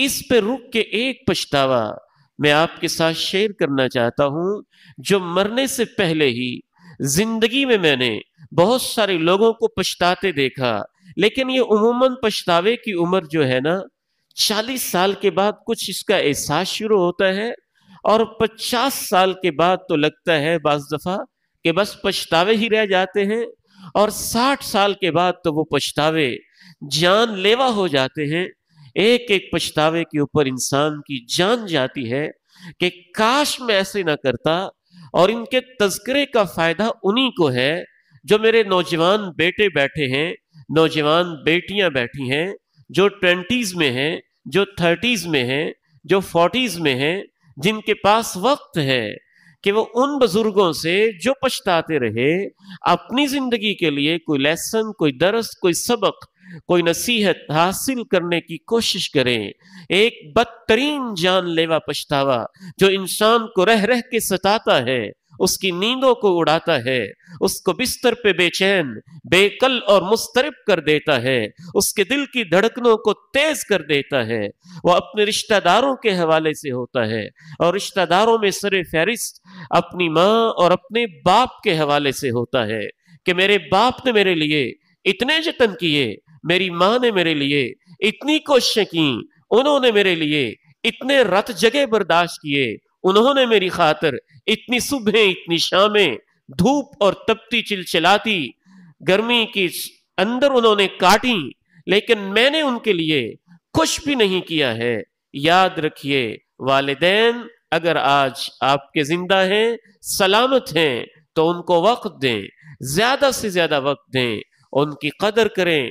इस पे रुक के एक पछतावा मैं आपके साथ शेयर करना चाहता हूं जो मरने से पहले ही जिंदगी में मैंने बहुत सारे लोगों को पछताते देखा लेकिन ये उमूमन पछतावे की उम्र जो है ना चालीस साल के बाद कुछ इसका एहसास शुरू होता है और पचास साल के बाद तो लगता है बज दफ़ा कि बस पछतावे ही रह जाते हैं और साठ साल के बाद तो वो पछतावे जानलेवा हो जाते हैं एक एक पछतावे के ऊपर इंसान की जान जाती है कि काश मैं ऐसे ना करता और इनके तस्करे का फ़ायदा उन्हीं को है जो मेरे नौजवान बेटे बैठे हैं नौजवान बेटियां बैठी हैं जो ट्वेंटीज़ में हैं जो थर्टीज़ में हैं जो फोर्टीज़ में हैं जिनके पास वक्त है कि वो उन बुजुर्गों से जो पछताते रहे अपनी ज़िंदगी के लिए कोई लेसन कोई दरस कोई सबक कोई नसीहत हासिल करने की कोशिश करें एक बदतरीन जानलेवा पछतावा जो इंसान को रह रह के सताता है उसकी नींदों को उड़ाता है उसको बिस्तर पे बेचैन बेकल और मुस्तरब कर देता है उसके दिल की धड़कनों को तेज कर देता है वह अपने रिश्तेदारों के हवाले से होता है और रिश्तेदारों में सर फहरिस्त अपनी माँ और अपने बाप के हवाले से होता है कि मेरे बाप ने मेरे लिए इतने जतन किए मेरी माँ ने मेरे लिए इतनी कोशिशें की उन्होंने मेरे लिए इतने रत जगह बर्दाश्त किए उन्होंने मेरी खातर इतनी सुबह इतनी शामें धूप और तपती चिलचिलाती गर्मी की अंदर उन्होंने काटी लेकिन मैंने उनके लिए कुछ भी नहीं किया है याद रखिए वाले अगर आज आपके जिंदा हैं सलामत हैं तो उनको वक्त दें ज्यादा से ज्यादा वक्त दें उनकी कदर करें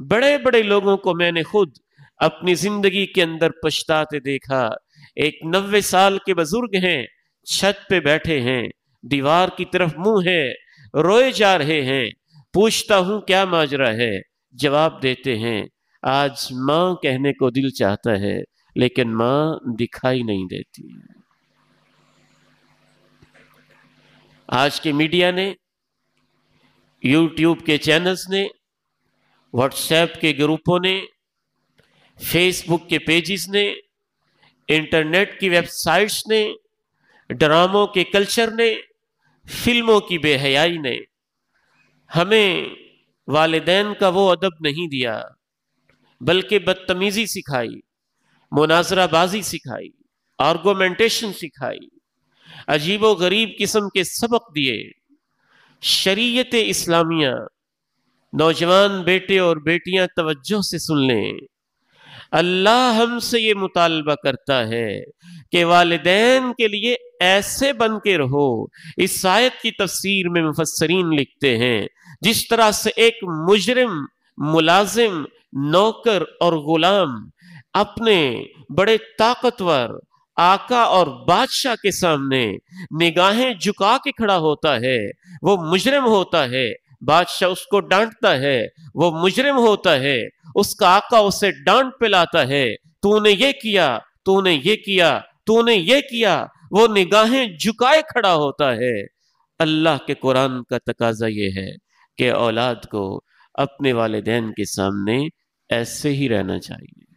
बड़े बड़े लोगों को मैंने खुद अपनी जिंदगी के अंदर पछताते देखा एक नब्बे साल के बुजुर्ग हैं छत पे बैठे हैं दीवार की तरफ मुंह है रोए जा रहे हैं पूछता हूं क्या माजरा है जवाब देते हैं आज माँ कहने को दिल चाहता है लेकिन माँ दिखाई नहीं देती आज के मीडिया ने यूट्यूब के चैनल्स ने व्हाट्सएप के ग्रुपों ने फेसबुक के पेजेस ने इंटरनेट की वेबसाइट्स ने ड्रामों के कल्चर ने फिल्मों की बेहयाई ने हमें वालदेन का वो अदब नहीं दिया बल्कि बदतमीज़ी सिखाई मुनाजराबाजी सिखाई आर्गोमेंटेशन सिखाई अजीब व गरीब किस्म के सबक दिए शरीयत इस्लामिया नौजवान बेटे और बेटियां तवज्जो से सुन लें अल्लाह हमसे ये मुतालबा करता है कि वालदेन के लिए ऐसे बन के रहो इस शायद की तफसीर में मुफसरीन लिखते हैं जिस तरह से एक मुजरिम मुलाजिम नौकर और गुलाम अपने बड़े ताकतवर आका और बादशाह के सामने निगाहें झुका के खड़ा होता है वो मुजरिम होता है बादशाह उसको डांटता है वो मुजरिम होता है उसका आका उसे डांट पिलाता है तूने ये किया तूने ये किया तूने ये किया वो निगाहें झुकाए खड़ा होता है अल्लाह के कुरान का तकाजा ये है कि औलाद को अपने वालदेन के सामने ऐसे ही रहना चाहिए